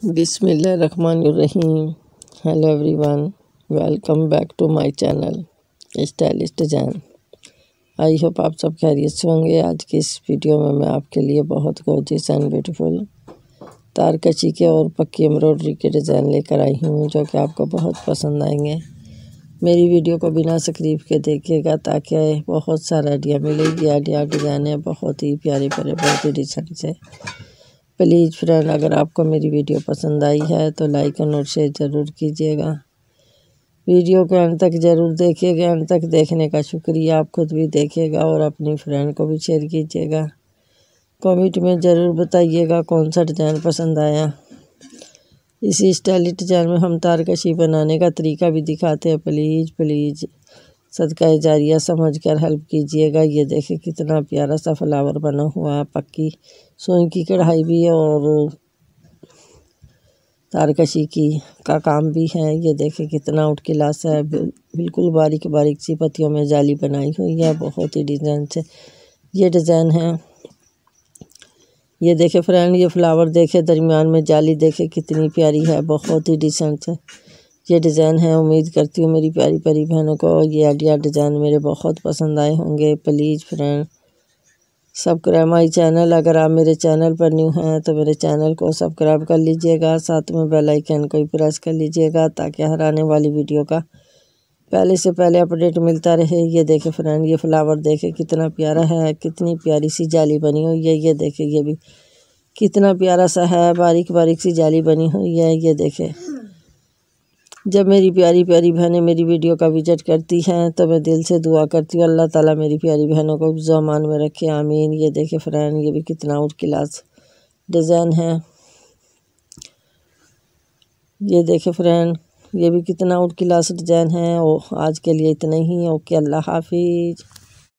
Bismillahirrahmanirrahim. Hello everyone welcome back to my channel stylist Jain I hope आप सब खैरियत से होंगे आज की इस वीडियो में मैं आपके लिए बहुत गोजिस एंड ब्यूटीफुल तारकशी के और पक्की एम्ब्रॉयडरी के डिज़ाइन लेकर आई हूँ जो कि आपको बहुत पसंद आएंगे मेरी वीडियो को बिना सक्रीब के देखिएगा ताकि बहुत सारा आइडिया मिलेगी आइडिया है बहुत ही प्यारे प्यारे बहुत ही डिजाइन से प्लीज़ फ्रेंड अगर आपको मेरी वीडियो पसंद आई है तो लाइक और शेयर ज़रूर कीजिएगा वीडियो को अंत तक ज़रूर देखिएगा अंत तक देखने का शुक्रिया आप खुद भी देखिएगा और अपनी फ्रेंड को भी शेयर कीजिएगा कमेंट में ज़रूर बताइएगा कौन सा डिज़ाइन पसंद आया इसी स्टाइलिश डिज़ाइन में हम तारकशी बनाने का तरीका भी दिखाते हैं प्लीज़ प्लीज़ सदका जारिया समझ कर हेल्प कीजिएगा ये देखें कितना प्यारा सा फ्लावर बना हुआ है पक्की सोई की कढ़ाई भी है और तारकशी की का काम भी है ये देखें कितना उठ क्लास है बिल्कुल बारीक बारीक सी पत्तियों में जाली बनाई हुई है बहुत ही डिज़ाइन से ये डिज़ाइन है ये देखे फ्रेंड ये फ्लावर देखे दरमियान में जाली देखे कितनी प्यारी है बहुत ही डिसेंट है ये डिज़ाइन है उम्मीद करती हूँ मेरी प्यारी प्यारी बहनों को ये आइडिया डिज़ाइन मेरे बहुत पसंद आए होंगे please friend subscribe my channel अगर आप मेरे चैनल पर न्यू हैं तो मेरे चैनल को सब्सक्राइब कर लीजिएगा साथ में बेल आइकन को भी प्रेस कर लीजिएगा ताकि हर आने वाली वीडियो का पहले से पहले अपडेट मिलता रहे ये देखें फ्रेंड ये फ्लावर देखे कितना प्यारा है कितनी प्यारी सी जाली बनी हुई है ये देखे ये भी कितना प्यारा सा है बारीक बारीक सी जाली बनी हुई है ये देखे जब मेरी प्यारी प्यारी बहनें मेरी वीडियो का विजिट करती हैं तो मैं दिल से दुआ करती हूँ अल्लाह ताला मेरी प्यारी बहनों को जमान में रखे आमीन ये देखे फ्रैन ये भी कितना आउट क्लास डिज़ाइन है ये देखे फ्रैन ये भी कितना आउट क्लास डिज़ाइन है ओ आज के लिए इतना ही ओके अल्लाह हाफिज़